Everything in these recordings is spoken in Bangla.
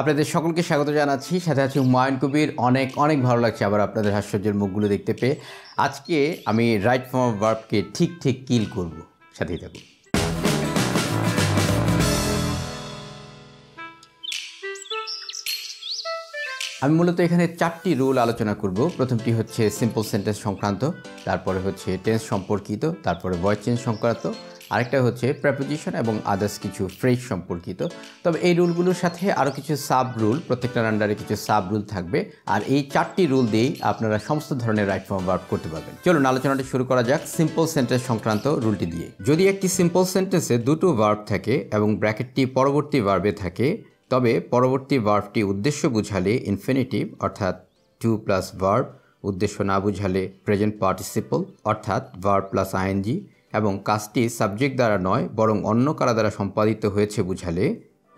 আপনাদের সকলকে স্বাগত জানাচ্ছি সাথে আছি হুমায়ুন কবির অনেক অনেক ভালো লাগছে আবার আপনাদের হাস্যর্যের মুখগুলো দেখতে পেয়ে আজকে আমি রাইট ফর্ম অফ ভার্বকে ঠিক ঠিক কিল করব সাথেই থাকুন আমি মূলত এখানে চারটি রুল আলোচনা করব প্রথমটি হচ্ছে সিম্পল সেন্টেন্স সংক্রান্ত তারপরে হচ্ছে টেন্স সম্পর্কিত তারপরে ভয়েস চেঞ্জ সংক্রান্ত আরেকটা হচ্ছে প্রেপোজিশন এবং আদার্স কিছু ফ্রেজ সম্পর্কিত তবে এই রুলগুলোর সাথে আরও কিছু সাব রুল প্রত্যেকটার আন্ডারে কিছু সাব রুল থাকবে আর এই চারটি রুল দিয়েই আপনারা সমস্ত ধরনের রাইট ফর্ম ওয়ার্ক করতে পারবেন চলুন আলোচনাটি শুরু করা যাক সিম্পল সেন্টেন্স সংক্রান্ত রুলটি দিয়ে যদি একটি সিম্পল সেন্টেন্সে দুটো ভার্ব থাকে এবং ব্র্যাকেটটি পরবর্তী ভার্বে থাকে তবে পরবর্তী ভার্বটি উদ্দেশ্য বুঝালে ইনফিনিটিভ অর্থাৎ টু প্লাস ভার্ব উদ্দেশ্য না বুঝালে প্রেজেন্ট পার্টিসিপল অর্থাৎ ভার্ব প্লাস আইএনজি এবং কাজটি সাবজেক্ট দ্বারা নয় বরং অন্য কারা দ্বারা সম্পাদিত হয়েছে বুঝালে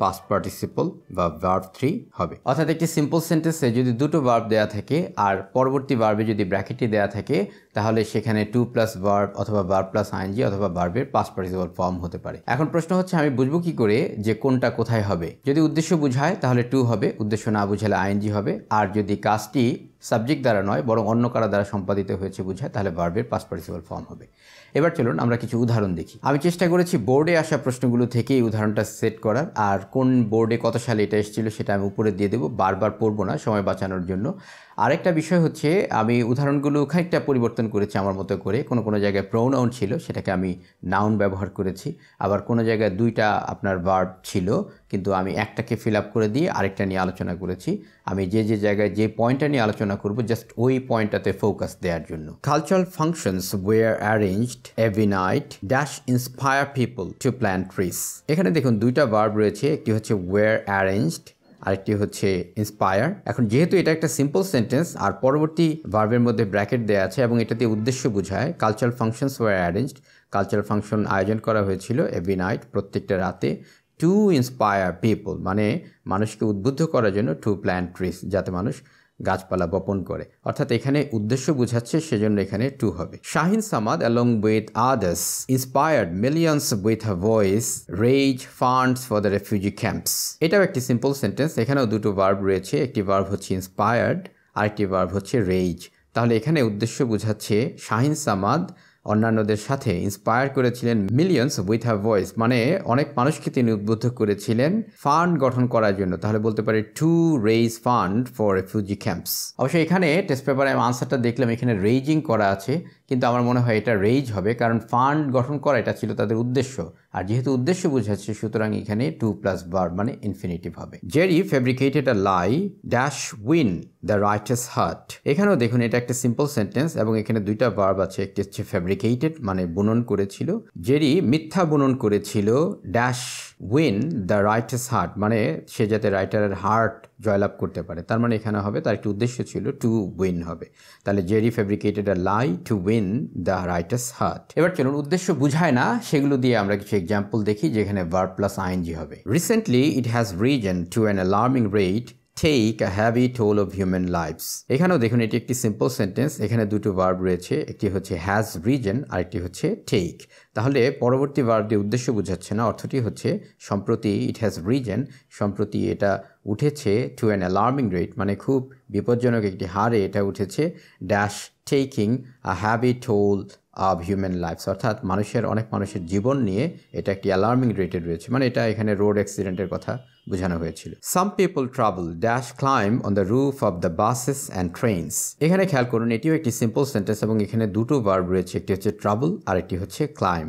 পাস পার্টিসিপল বা ভার্ভ থ্রি হবে অর্থাৎ একটি সিম্পল সেন্টেন্সে যদি দুটো ভার্ভ দেয়া থাকে আর পরবর্তী ভার্ভে যদি ব্র্যাকেটটি দেয়া থাকে তাহলে সেখানে টু প্লাস ভার্ভ অথবা ভার্ভ প্লাস আইনজি অথবা ভার্ভের পাস পার্টিসিপল ফর্ম হতে পারে এখন প্রশ্ন হচ্ছে আমি বুঝবো কি করে যে কোনটা কোথায় হবে যদি উদ্দেশ্য বুঝায় তাহলে টু হবে উদ্দেশ্য না বুঝালে আইনজি হবে আর যদি কাজটি সাবজেক্ট দ্বারা নয় বরং অন্য কারা দ্বারা সম্পাদিত হয়েছে বোঝায় তাহলে বার্বের পাস পার্টিসিপাল ফর্ম হবে এবার চলুন আমরা কিছু উদাহরণ দেখি আমি চেষ্টা করেছি বোর্ডে আসা প্রশ্নগুলো থেকে এই উদাহরণটা সেট করার আর কোন বোর্ডে কত সালে এটা এসেছিল সেটা আমি উপরে দিয়ে দেবো বারবার পড়বো না সময় বাঁচানোর জন্য আরেকটা বিষয় হচ্ছে আমি উদাহরণগুলো খানিকটা পরিবর্তন করেছি আমার মতো করে কোনো কোনো জায়গায় প্রোনাউন ছিল সেটাকে আমি নাউন ব্যবহার করেছি আবার কোনো জায়গায় দুইটা আপনার ভার্ব ছিল কিন্তু আমি একটাকে ফিল আপ করে দিয়ে আরেকটা নিয়ে আলোচনা করেছি আমি যে যে জায়গায় যে পয়েন্টটা নিয়ে আলোচনা করব জাস্ট ওই পয়েন্টটাতে ফোকাস দেওয়ার জন্য cultural functions were arranged every night dash inspire people to plant trees এখানে দেখুন দুইটা ভার্ব রয়েছে একটি হচ্ছে ওয়ার অ্যারেঞ্জড আরেকটি হচ্ছে ইন্সপায়ার এখন যেহেতু এটা একটা সিম্পল সেন্টেন্স আর পরবর্তী ভার্বের মধ্যে ব্র্যাকেট দেওয়া আছে এবং এটাতে উদ্দেশ্য বোঝায় cultural functions were arranged cultural function আয়োজন করা হয়েছিল এভরি নাইট প্রত্যেকটা রাতে টু ইন্সপায়ার পিপল মানে মানুষকে উদ্বুদ্ধ করার জন্য টু প্ল্যান্ট ট্রিস যাতে মানুষ গাছপালা বপন করে অর্থাৎ এখানে উদ্দেশ্য বুঝাচ্ছে সেজন্য এখানে টু হবে Shahin Samad along with others inspired millions with a voice raise funds for the refugee camps এটাও একটি সিম্পল সেন্টেন্স এখানেও দুটো ভার্ব রয়েছে একটি ভার্ব হচ্ছে ইন্সপায়ার্ড আরেকটি ভার্ব হচ্ছে রেজ তাহলে এখানে উদ্দেশ্য বুঝাচ্ছে শাহিন সামাদ অন্যান্যদের সাথে ইন্সপায়ার করেছিলেন মিলিয়ন্স উইথ হ্যা ভয়েস মানে অনেক মানুষকে তিনি উদ্বুদ্ধ করেছিলেন ফান্ড গঠন করার জন্য তাহলে বলতে পারি to raise fund for refugee camps অবশ্য এখানে টেস্ট পেপারে আমি আনসারটা দেখলাম এখানে রেইজিং করা আছে কিন্তু আমার মনে হয় এটা রেইজ হবে কারণ ফান্ড গঠন করা এটা ছিল তাদের উদ্দেশ্য আর যেহেতু উদ্দেশ্য বোঝাচ্ছে সুতরাং এখানে টু প্লাস বার মানে ইনফিনিটিভ হবে Jerry fabricated a lie dash win the writer's heart এখানেও দেখুন এটা একটা সিম্পল সেন্টেন্স এবং এখানে দুইটা বার্ব আছে একটি হচ্ছে ফেব্রিকেটেড মানে বুনন করেছিল জেরি মিথ্যা বুনন করেছিল dash win the writer's heart মানে সে যাতে রাইটারের হার্ট জয়লাভ করতে পারে তার মানে এখানে হবে তার একটি উদ্দেশ্য ছিল টু উইন হবে তাহলে Jerry fabricated a lie to win the writer's heart এবার চলুন উদ্দেশ্য বুঝায় না সেগুলো দিয়ে আমরা কিছু এক্সাম্পল দেখি যেখানে ভার্ব প্লাস আইনজি হবে recently it has risen to an alarming rate take a heavy toll of human lives এখানেও দেখুন এটি একটি সিম্পল সেন্টেন্স এখানে দুটো ভার্ব রয়েছে একটি হচ্ছে হ্যাজ রিজন আর একটি হচ্ছে টেক তাহলে পরবর্তী ভার্বটি উদ্দেশ্য বুঝাচ্ছে না অর্থটি হচ্ছে সম্প্রতি ইট হ্যাজ রিজেন সম্প্রতি এটা উঠেছে টু অ্যান অ্যালার্মিং রেট মানে খুব বিপজ্জনক একটি হারে এটা উঠেছে ড্যাশ টেকিং আ হ্যাবিট হোল অব হিউম্যান লাইফস অর্থাৎ মানুষের অনেক মানুষের জীবন নিয়ে এটা একটি অ্যালার্মিং রেটে রয়েছে মানে এটা এখানে রোড অ্যাক্সিডেন্টের কথা বোঝানো হয়েছিল some people travel dash climb on the roof of the buses and trains এখানে খেয়াল করুন এটিও একটি সিম্পল সেন্টেন্স এবং এখানে দুটো ভার্ব রয়েছে একটি হচ্ছে ট্রাভেল আর একটি হচ্ছে ক্লাইম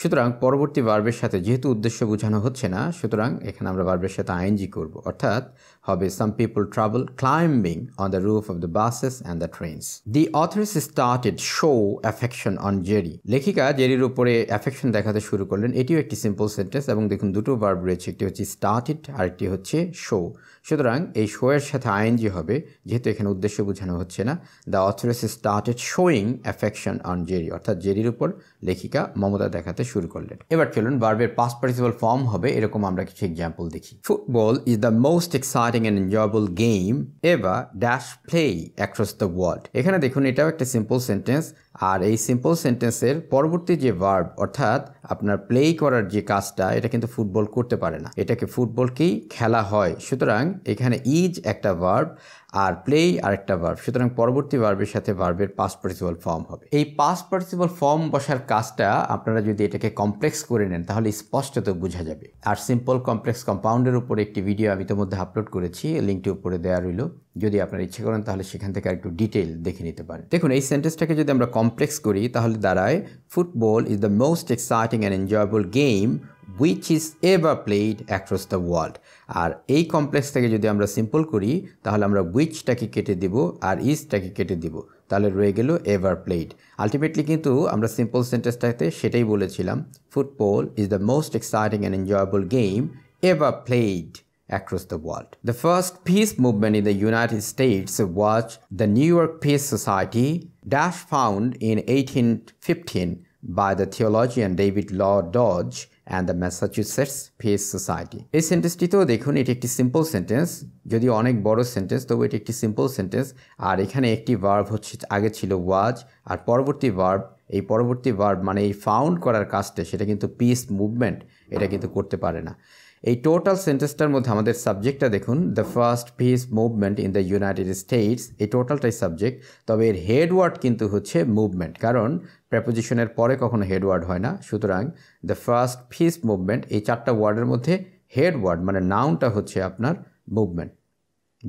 সুতরাং পরবর্তী ভার্বের সাথে যেহেতু উদ্দেশ্য বোঝানো হচ্ছে না সুতরাং এখানে আমরা ভার্বের সাথে আইএনজি করব অর্থাৎ হবে some people travel climbing on the roof of the buses and the trains. The authors started show affection on Jerry. লেখিকা জেরির উপরে অ্যাফেকশন দেখাতে শুরু করলেন এটিও একটি সিম্পল সেন্টেন্স এবং দেখুন দুটো ভার্ব রয়েছে একটি হচ্ছে স্টার্টেড আর একটি হচ্ছে শো সুতরাং এই শো এর সাথে আইএনজি হবে যেহেতু এখানে উদ্দেশ্য বোঝানো হচ্ছে না the authoress started showing affection on Jerry অর্থাৎ জেরির উপর লেখিকা মমতা দেখাতে শুরু করলেন এবার চলুন ভার্বের পাস পার্টিসিপাল ফর্ম হবে এরকম আমরা কিছু এক্সাম্পল দেখি football is the most excite starting an enjoyable game ever dash play across the world এখানে দেখুন এটাও একটা সিম্পল সেন্টেন্স আর এই সিম্পল সেন্টেন্সের পরবর্তী যে ভার্ব অর্থাৎ আপনার প্লে করার যে কাজটা এটা কিন্তু ফুটবল করতে পারে না এটাকে ফুটবলকেই খেলা হয় সুতরাং এখানে ইজ একটা ভার্ব আর প্লেই আরেকটা ভার্ব সুতরাং পরবর্তী ভার্বের সাথে ভার্বের পাস পার্টিসিপাল ফর্ম হবে এই পাস পার্টিসিপাল ফর্ম বসার কাজটা আপনারা যদি এটাকে কমপ্লেক্স করে নেন তাহলে স্পষ্টত বোঝা যাবে আর সিম্পল কমপ্লেক্স কম্পাউন্ডের উপরে একটি ভিডিও আমি ইতিমধ্যে আপলোড করেছি লিঙ্কটি উপরে দেওয়া রইল যদি আপনার ইচ্ছে করেন তাহলে সেখান থেকে একটু ডিটেল দেখে নিতে পারেন দেখুন এই সেন্টেন্সটাকে যদি আমরা কমপ্লেক্স করি তাহলে দাঁড়ায় football is the most exciting and enjoyable game which is ever played across the world আর এই কমপ্লেক্স থেকে যদি আমরা সিম্পল করি তাহলে আমরা উইচটাকে কেটে দেব আর ইজটাকে কেটে দেব তাহলে রয়ে গেল এভার প্লেড আলটিমেটলি কিন্তু আমরা সিম্পল সেন্টেন্সটাতে সেটাই বলেছিলাম football is the most exciting and enjoyable game ever played the world world. Peace movement peace movement in the United States was the New York Peace Society, dash found in 1815 by the theologian David Low Dodge and the Massachusetts Peace Society এই সেন্টেন্সটিতেও দেখুন এটি একটি সিম্পল সেন্টেন্স যদি অনেক বড় সেন্টেন্স তবু এটি একটি সিম্পল সেন্টেন্স আর এখানে একটি ভার্ব হচ্ছে আগে ছিল ওয়াজ আর পরবর্তী ভার্ব এই পরবর্তী ভার্ব মানে এই ফাউন্ড করার কাজটা সেটা কিন্তু পিস মুভমেন্ট এটা কিন্তু করতে পারে না এই টোটাল সেন্টেন্সটার মধ্যে আমাদের সাবজেক্টটা দেখুন the first peace movement in the United States এই টোটালটাই সাবজেক্ট তবে এর হেডওয়ার্ড কিন্তু হচ্ছে মুভমেন্ট কারণ প্রেপোজিশনের পরে কখনো হেডওয়ার্ড হয় না সুতরাং দ্য ফার্স্ট পিস মুভমেন্ট এই চারটা ওয়ার্ডের মধ্যে হেডওয়ার্ড মানে নাউনটা হচ্ছে আপনার মুভমেন্ট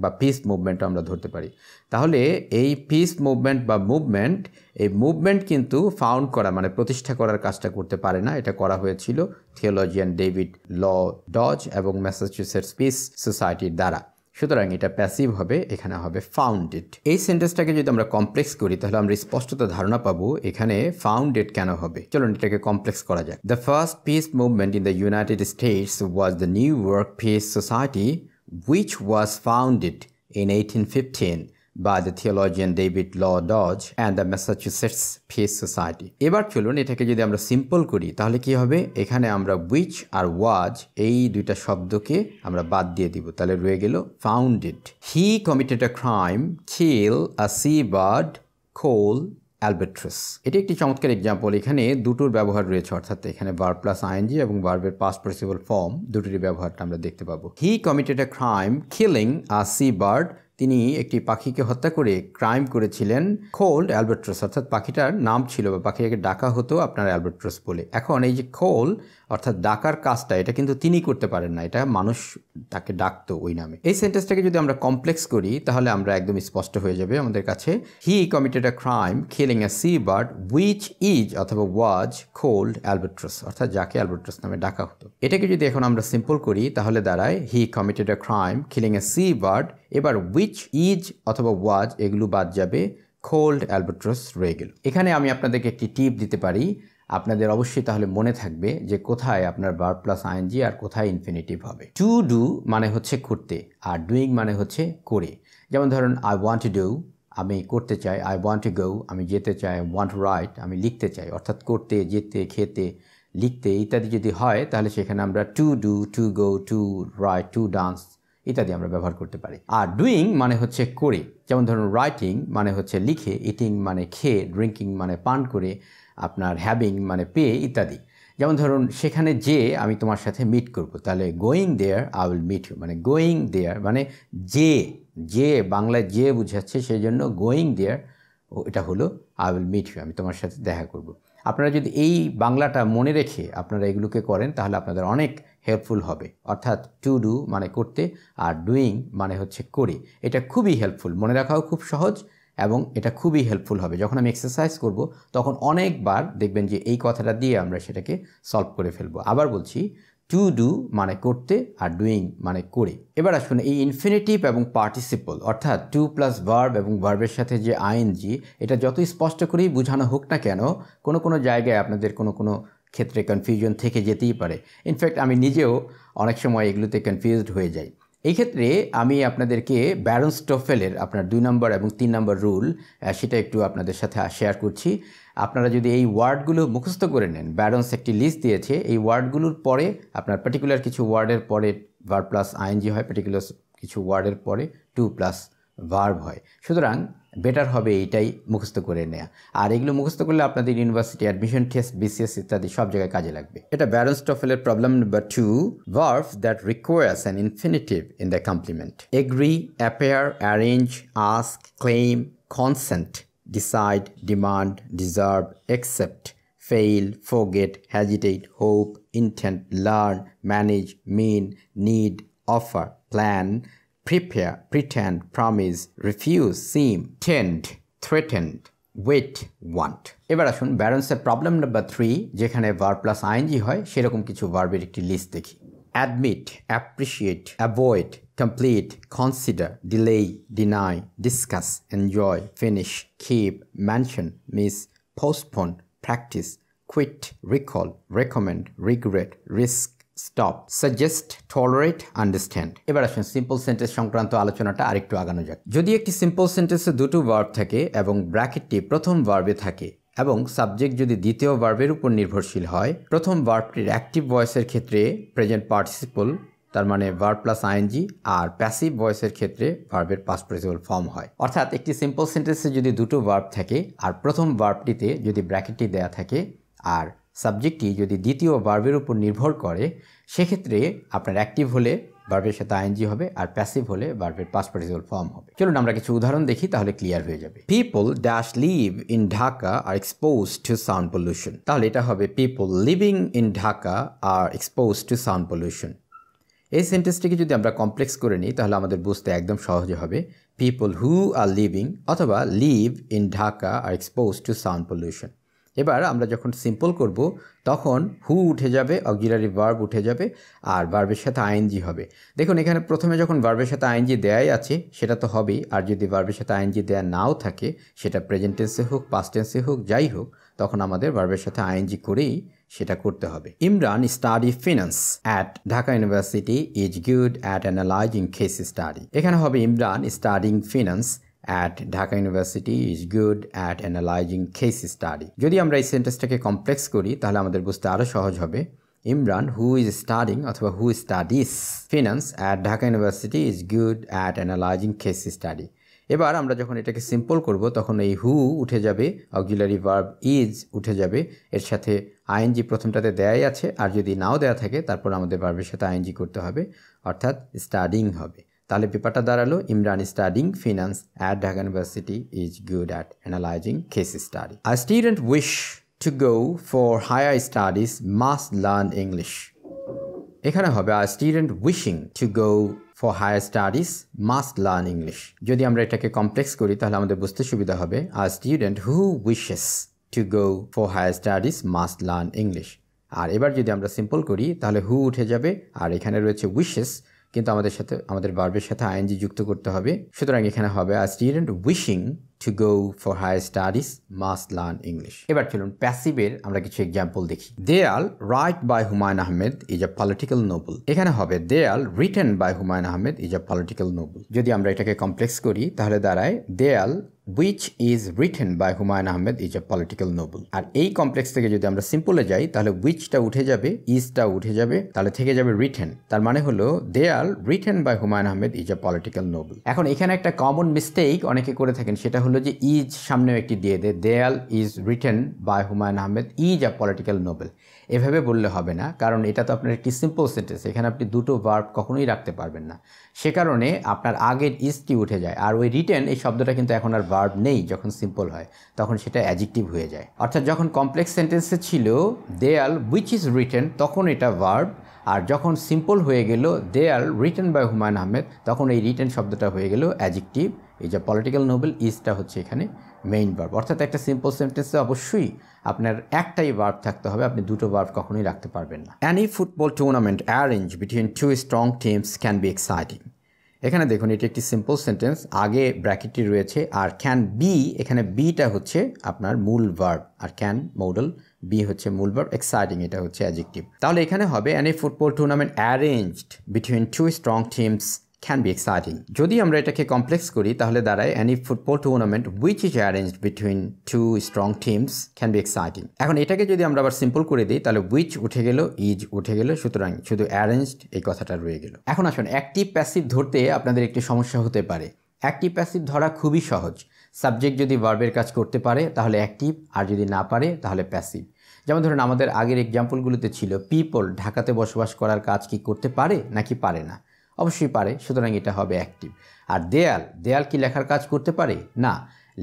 বা পিস মুভমেন্টও আমরা ধরতে পারি তাহলে এই পিস মুভমেন্ট বা মুভমেন্ট এই মুভমেন্ট কিন্তু ফাউন্ড করা মানে প্রতিষ্ঠা করার কাজটা করতে পারে না এটা করা হয়েছিল থিওলজিয়ান ডেভিড ল ডজ এবং ম্যাসাচুসেটস পিস সোসাইটির দ্বারা সুতরাং এটা প্যাসিভ হবে এখানে হবে ফাউন্ডেড এই সেন্টেন্সটাকে যদি আমরা কমপ্লেক্স করি তাহলে আমরা স্পষ্টত ধারণা পাবো এখানে ফাউন্ডেড কেন হবে চলুন এটাকে কমপ্লেক্স করা যাক the first peace movement in the United States was the New York Peace Society which was founded in 1815 by the theologian David Law Dodge and the Massachusetts Peace Society. এবার চলুন এটাকে যদি আমরা সিম্পল করি তাহলে কি হবে এখানে আমরা which আর was এই দুইটা শব্দকে আমরা বাদ দিয়ে দিব তাহলে রয়ে গেল founded. He committed a crime, kill a seabird, coal, অ্যালবেট্রেস এটি একটি চমৎকার এক্সাম্পল এখানে দুটোর ব্যবহার রয়েছে অর্থাৎ এখানে ভার্ব প্লাস আইএনজি এবং ভার্বের পাস পার্সিবল ফর্ম দুটোরই ব্যবহারটা আমরা দেখতে পাবো he committed a crime killing a sea bird তিনি একটি পাখিকে হত্যা করে ক্রাইম করেছিলেন খোল্ড অ্যালবার্ট্রস অর্থাৎ পাখিটার নাম ছিল বা পাখিটাকে ডাকা হতো আপনার অ্যালবার্ট্রস বলে এখন এই যে খোল অর্থাৎ ডাকার কাজটা এটা কিন্তু তিনি করতে পারেন না এটা মানুষ তাকে ডাকতো ওই নামে এই সেন্টেন্সটাকে যদি আমরা কমপ্লেক্স করি তাহলে আমরা একদম স্পষ্ট হয়ে যাবে আমাদের কাছে he committed a crime killing a sea bird which is অথবা ওয়াজ খোল্ড অ্যালবার্ট্রস অর্থাৎ যাকে অ্যালবার্ট্রস নামে ডাকা হতো এটাকে যদি এখন আমরা সিম্পল করি তাহলে দাঁড়ায় he committed a crime killing a sea bird এবার উইচ ইজ অথবা ওয়াজ এগুলো বাদ যাবে কোল্ড অ্যালবট্রস রয়ে গেল এখানে আমি আপনাদেরকে একটি টিপ দিতে পারি আপনাদের অবশ্যই তাহলে মনে থাকবে যে কোথায় আপনার বার প্লাস আইএনজি আর কোথায় ইনফিনিটিভ হবে টু ডু মানে হচ্ছে করতে আর ডুইং মানে হচ্ছে করে যেমন ধরুন আই ওয়ান্ট ডু আমি করতে চাই আই ওয়ান্ট গো আমি যেতে চাই ওয়ান্ট রাইট আমি লিখতে চাই অর্থাৎ করতে যেতে খেতে লিখতে ইত্যাদি যদি হয় তাহলে সেখানে আমরা to do to go to write to dance ইত্যাদি আমরা ব্যবহার করতে পারি আর ডুইং মানে হচ্ছে করে যেমন ধরুন রাইটিং মানে হচ্ছে লিখে ইটিং মানে খেয়ে ড্রিঙ্কিং মানে পান করে আপনার হ্যাভিং মানে পেয়ে ইত্যাদি যেমন ধরুন সেখানে যে আমি তোমার সাথে মিট করব তাহলে going there I will meet you মানে গোয়িং দেয়ার মানে যে যে বাংলায় যে বুঝাচ্ছে সেই জন্য গোয়িং দেয়ার ও এটা হলো আই উইল মিট ইউ আমি তোমার সাথে দেখা করবো আপনারা যদি এই বাংলাটা মনে রেখে আপনারা এগুলোকে করেন তাহলে আপনাদের অনেক হেল্পফুল হবে অর্থাৎ টু ডু মানে করতে আর ডুইং মানে হচ্ছে করে এটা খুবই হেল্পফুল মনে রাখাও খুব সহজ এবং এটা খুবই হেল্পফুল হবে যখন আমি এক্সারসাইজ করব তখন অনেকবার দেখবেন যে এই কথাটা দিয়ে আমরা সেটাকে সলভ করে ফেলবো আবার বলছি টু ডু মানে করতে আর ডুইং মানে করে এবার আসুন এই ইনফিনিটিভ এবং পার্টিসিপল অর্থাৎ টু প্লাস ভার্ব এবং ভার্বের সাথে যে আইএনজি এটা যত স্পষ্ট করেই বোঝানো হোক না কেন কোনো কোনো জায়গায় আপনাদের কোনো কোনো ক্ষেত্রে কনফিউশন থেকে যেতেই পারে ইনফ্যাক্ট আমি নিজেও অনেক সময় এগুলোতে কনফিউজড হয়ে যাই এই ক্ষেত্রে আমি আপনাদেরকে ব্যারন স্টোফেলের আপনার দুই নম্বর এবং তিন নম্বর রুল সেটা একটু আপনাদের সাথে শেয়ার করছি আপনারা যদি এই ওয়ার্ডগুলো মুখস্থ করে নেন ব্যারন্স একটি লিস্ট দিয়েছে এই ওয়ার্ডগুলোর পরে আপনার পার্টিকুলার কিছু ওয়ার্ডের পরে ভার প্লাস আইএনজি হয় পার্টিকুলার কিছু ওয়ার্ডের পরে টু প্লাস ভার্ব হয় সুতরাং বেটার হবে এইটাই মুখস্থ করে নেওয়া আর এগুলো মুখস্থ করলে আপনাদের ইউনিভার্সিটি অ্যাডমিশন টেস্ট বিসিএস ইত্যাদি সব জায়গায় কাজে লাগবে এটা ব্যারন স্টফেলের problem number two verb that requires an infinitive in the complement agree appear arrange ask claim consent decide demand deserve accept fail forget hesitate hope intent, learn manage mean need offer plan prepare, pretend, promise, refuse, seem, tend, threatened, wait, want এবার আসুন ব্যারেন্সের প্রবলেম নাম্বার থ্রি যেখানে ভার প্লাস আইনজি হয় সেরকম কিছু ভার্বের একটি লিস্ট দেখি admit appreciate avoid complete consider delay deny discuss enjoy finish keep mention miss postpone practise quit recall recommend regret risk stop suggest tolerate understand এবার আসুন সিম্পল সেন্টেন্স সংক্রান্ত আলোচনাটা আরেকটু আগানো যাক যদি একটি সিম্পল সেন্টেন্সে দুটো ভার্ব থাকে এবং ব্র্যাকেটটি প্রথম ভার্বে থাকে এবং সাবজেক্ট যদি দ্বিতীয় ভার্বের উপর নির্ভরশীল হয় প্রথম ভার্বটির অ্যাক্টিভ ভয়েসের ক্ষেত্রে প্রেজেন্ট পার্টিসিপল তার মানে ভার্ব প্লাস আইএনজি আর প্যাসিভ ভয়েসের ক্ষেত্রে ভার্বের পাস্ট প্রেসিবল ফর্ম হয় অর্থাৎ একটি সিম্পল সেন্টেন্সে যদি দুটো ভার্ব থাকে আর প্রথম ভার্বটিতে যদি ব্র্যাকেটটি দেয়া থাকে আর সাবজেক্টটি যদি দ্বিতীয় বার্বের উপর নির্ভর করে সেক্ষেত্রে আপনার অ্যাক্টিভ হলে বার্বের সাথে আইএনজি হবে আর প্যাসিভ হলে বার্বের পাস পার্টিসিপাল ফর্ম হবে চলুন আমরা কিছু উদাহরণ দেখি তাহলে ক্লিয়ার হয়ে যাবে people dash live in Dhaka are expose to sound pollution তাহলে এটা হবে people living in Dhaka are expose to sound pollution এই সেন্টেন্সটিকে যদি আমরা কমপ্লেক্স করে নিই তাহলে আমাদের বুঝতে একদম সহজে হবে পিপল হু আর লিভিং অথবা live in Dhaka are expose to sound pollution এবার আমরা যখন সিম্পল করব তখন হু উঠে যাবে অক্সিলারি ভার্ব উঠে যাবে আর ভার্বের সাথে আইএনজি হবে দেখুন এখানে প্রথমে যখন ভার্বের সাথে আইএনজি দেয়াই আছে সেটা তো হবেই আর যদি ভার্বের সাথে আইএনজি দেয়া নাও থাকে সেটা প্রেজেন্ট টেন্সে হোক পাস্ট টেন্সে হোক যাই হোক তখন আমাদের ভার্বের সাথে আইএনজি করেই সেটা করতে হবে Imran study finance at Dhaka University is good at analysing case study এখানে হবে Imran studying finance at Dhaka University is good at analysing case study যদি আমরা এই সেন্টেন্সটাকে কমপ্লেক্স করি তাহলে আমাদের বুঝতে আরও সহজ হবে ইমরান হু ইজ স্টাডিং অথবা who studies finance at Dhaka University is good at analysing case study এবার আমরা যখন এটাকে সিম্পল করব তখন এই হু উঠে যাবে অক্সিলারি ভার্ব ইজ উঠে যাবে এর সাথে আইএনজি প্রথমটাতে দেয়াই আছে আর যদি নাও দেয়া থাকে তারপর আমাদের ভার্বের সাথে আইএনজি করতে হবে অর্থাৎ স্টাডিং হবে তাহলে পেপারটা দাঁড়ালো Imran studying finance at Dhaka University is good at analysing case study a student wish to go for higher studies must learn English এখানে হবে a student wishing to go for higher studies must learn English যদি আমরা এটাকে কমপ্লেক্স করি তাহলে আমাদের বুঝতে সুবিধা হবে a student who wishes to go for higher studies must learn English আর এবার যদি আমরা সিম্পল করি তাহলে হু উঠে যাবে আর এখানে রয়েছে উইশেস কিন্তু আমাদের সাথে আমাদের বার্বের সাথে আইএনজি যুক্ত করতে হবে সুতরাং এখানে হবে a student wishing to go for higher studies must learn English এবার চলুন প্যাসিভের আমরা কিছু এক্সাম্পল দেখি Deyal write by Humayun Ahmed is a political novel এখানে হবে Deyal written by Humayun Ahmed is a political novel যদি আমরা এটাকে কমপ্লেক্স করি তাহলে দাঁড়ায় Deyal which is written by Humayun Ahmed is a political novel আর এই কমপ্লেক্স থেকে যদি আমরা সিম্পলে যাই তাহলে উইচটা উঠে যাবে ইজটা উঠে যাবে তাহলে থেকে যাবে রিটেন তার মানে হলো they are written by Humayun Ahmed is a political novel এখন এখানে একটা কমন মিস্টেক অনেকে করে থাকেন সেটা হলো যে ইজ সামনেও একটি দিয়ে দেয় Deyal is written by Humayun Ahmed is a political novel এভাবে বললে হবে না কারণ এটা তো আপনার একটি সিম্পল সেন্টেন্স এখানে আপনি দুটো ভার্ব কখনোই রাখতে পারবেন না সে কারণে আপনার আগের ইস্টি উঠে যায় আর ওই রিটেন এই শব্দটা কিন্তু এখন আর ভার্ব নেই যখন সিম্পল হয় তখন সেটা অ্যাজিকটিভ হয়ে যায় অর্থাৎ যখন কমপ্লেক্স সেন্টেন্সে ছিল দেয়াল উইচ ইজ রিটেন তখন এটা ভার্ব আর যখন সিম্পল হয়ে গেল they are written by Humayun Ahmed তখন এই রিটেন শব্দটা হয়ে গেল অ্যাজিকটিভ এই যে পলিটিক্যাল নোবেল ইজটা হচ্ছে এখানে মেইন ভার্ব অর্থাৎ একটা সিম্পল সেন্টেন্সে অবশ্যই আপনার একটাই ভার্ব থাকতে হবে আপনি দুটো ভার্ব কখনোই রাখতে পারবেন না any football tournament arrange between two strong teams can be exciting এখানে দেখুন এটি একটি সিম্পল সেন্টেন্স আগে ব্র্যাকেটটি রয়েছে আর ক্যান বি এখানে বিটা হচ্ছে আপনার মূল ভার্ব আর ক্যান মডেল বি হচ্ছে মূল ভার্ব এক্সাইটিং এটা হচ্ছে অ্যাজেক্টিভ তাহলে এখানে হবে any football tournament arranged between two strong teams can be exciting. যদি আমরা এটাকে কমপ্লেক্স করি তাহলে দাঁড়ায় any football tournament which is arranged between two strong teams can be exciting. এখন এটাকে যদি আমরা আবার সিম্পল করে দিই তাহলে উইচ উঠে গেল ইজ উঠে গেল সুতরাং শুধু অ্যারেঞ্জড এই কথাটা রয়ে গেল এখন আসুন অ্যাক্টিভ প্যাসিভ ধরতে আপনাদের একটি সমস্যা হতে পারে অ্যাক্টিভ প্যাসিভ ধরা খুবই সহজ সাবজেক্ট যদি ভার্বের কাজ করতে পারে তাহলে অ্যাক্টিভ আর যদি না পারে তাহলে প্যাসিভ যেমন ধরুন আমাদের আগের এক্সাম্পলগুলোতে ছিল পিপল ঢাকাতে বসবাস করার কাজ কি করতে পারে নাকি পারে না অবশ্যই পারে সুতরাং এটা হবে অ্যাক্টিভ আর দেয়াল দেয়াল কি লেখার কাজ করতে পারে না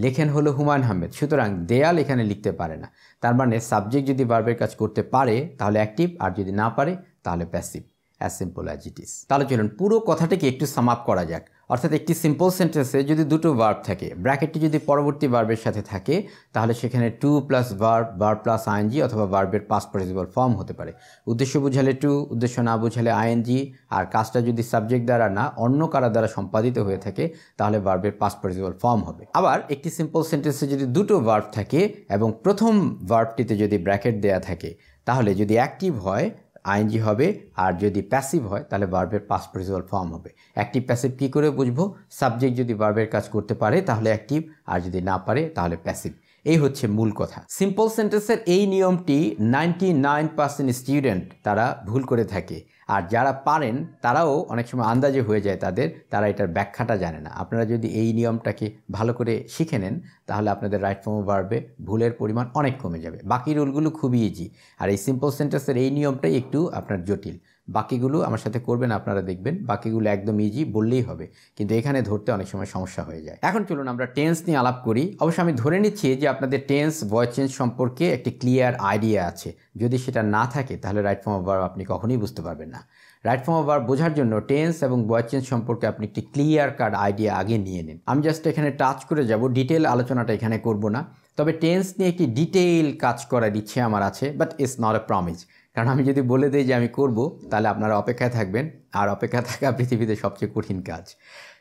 লেখেন হলো হুমায়ুন আহমেদ সুতরাং দেয়াল এখানে লিখতে পারে না তার মানে সাবজেক্ট যদি বার্বের কাজ করতে পারে তাহলে অ্যাক্টিভ আর যদি না পারে তাহলে passive as simple as it is তাহলে চলুন পুরো কথাটিকে একটু সাম আপ করা যাক অর্থাৎ একটি সিম্পল সেন্টেন্সে যদি দুটো ভার্ব থাকে ব্র্যাকেটটি যদি পরবর্তী ভার্বের সাথে থাকে তাহলে সেখানে to plus verb verb plus ING অথবা ভার্বের পাস পার্টিসিপাল ফর্ম হতে পারে উদ্দেশ্য বুঝালে টু উদ্দেশ্য না বুঝালে আইএনজি আর কাজটা যদি সাবজেক্ট দ্বারা না অন্য কারা দ্বারা সম্পাদিত হয়ে থাকে তাহলে ভার্বের পাস পার্টিসিপাল ফর্ম হবে আবার একটি সিম্পল সেন্টেন্সে যদি দুটো ভার্ব থাকে এবং প্রথম ভার্বটিতে যদি ব্র্যাকেট দেয়া থাকে তাহলে যদি অ্যাক্টিভ হয় আইএনজি হবে আর যদি প্যাসিভ হয় তাহলে বার্বের পাস প্রিন্সিপাল ফর্ম হবে অ্যাক্টিভ প্যাসিভ কী করে বুঝবো সাবজেক্ট যদি বার্বের কাজ করতে পারে তাহলে অ্যাক্টিভ আর যদি না পারে তাহলে প্যাসিভ এই হচ্ছে মূল কথা সিম্পল সেন্টেন্সের এই নিয়মটি নাইনটি নাইন পার্সেন্ট স্টুডেন্ট তারা ভুল করে থাকে আর যারা পারেন তারাও অনেক সময় আন্দাজে হয়ে যায় তাদের তারা এটার ব্যাখ্যাটা জানে না আপনারা যদি এই নিয়মটাকে ভালো করে শিখে নেন তাহলে আপনাদের রাইট ফর্মও বাড়বে ভুলের পরিমাণ অনেক কমে যাবে বাকি রুলগুলো খুবই ইজি আর এই সিম্পল সেন্টেন্সের এই নিয়মটাই একটু আপনার জটিল বাকিগুলো আমার সাথে করবেন আপনারা দেখবেন বাকিগুলো একদম ইজি বললেই হবে কিন্তু এখানে ধরতে অনেক সময় সমস্যা হয়ে যায় এখন চলুন আমরা টেন্স নিয়ে আলাপ করি অবশ্য আমি ধরে নিচ্ছি যে আপনাদের টেন্স ভয়েস চেঞ্জ সম্পর্কে একটি ক্লিয়ার আইডিয়া আছে যদি সেটা না থাকে তাহলে রাইট ফর্ম অফ আপনি কখনোই বুঝতে পারবেন না রাইট ফর্ম অফ বোঝার জন্য টেন্স এবং ভয়েস চেঞ্জ সম্পর্কে আপনি একটি ক্লিয়ার কার্ড আইডিয়া আগে নিয়ে নিন আমি জাস্ট এখানে টাচ করে যাব ডিটেল আলোচনাটা এখানে করব না তবে টেন্স নিয়ে একটি ডিটেইল কাজ করার ইচ্ছে আমার আছে but it's not a promise কারণ আমি যদি বলে দিই যে আমি করব তাহলে আপনারা অপেক্ষায় থাকবেন আর অপেক্ষা থাকা পৃথিবীতে সবচেয়ে কঠিন কাজ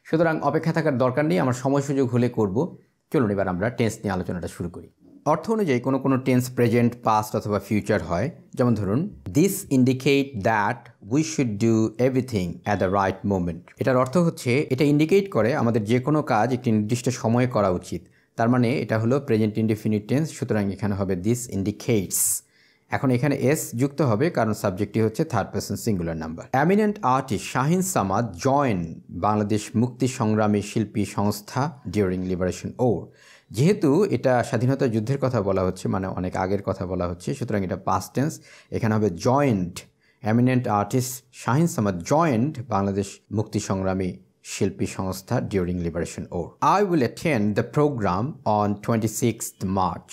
সুতরাং অপেক্ষা থাকার দরকার নেই আমার সময় সুযোগ হলে করব চলুন এবার আমরা টেন্স নিয়ে আলোচনাটা শুরু করি অর্থ অনুযায়ী কোনো কোনো টেন্স প্রেজেন্ট পাস্ট অথবা ফিউচার হয় যেমন ধরুন this indicate that we should do everything at the right moment এটার অর্থ হচ্ছে এটা ইন্ডিকেট করে আমাদের যে কোনো কাজ একটি নির্দিষ্ট সময়ে করা উচিত তার মানে এটা হলো প্রেজেন্ট ইন্ডিফিনিট টেন্স সুতরাং এখানে হবে দিস ইন্ডিকেটস এখন এখানে এস যুক্ত হবে কারণ সাবজেক্টটি হচ্ছে third person singular number eminent artist Shahin Samad join Bangladesh Mukti Sangrami Shilpi Sangstha during liberation ওর যেহেতু এটা স্বাধীনতা যুদ্ধের কথা বলা হচ্ছে মানে অনেক আগের কথা বলা হচ্ছে সুতরাং এটা পাস্ট টেন্স এখানে হবে joined eminent artist Shahin Samad joined Bangladesh Mukti Sangrami Shilpi Sangstha during liberation war I will attend the programme on twenty sixth March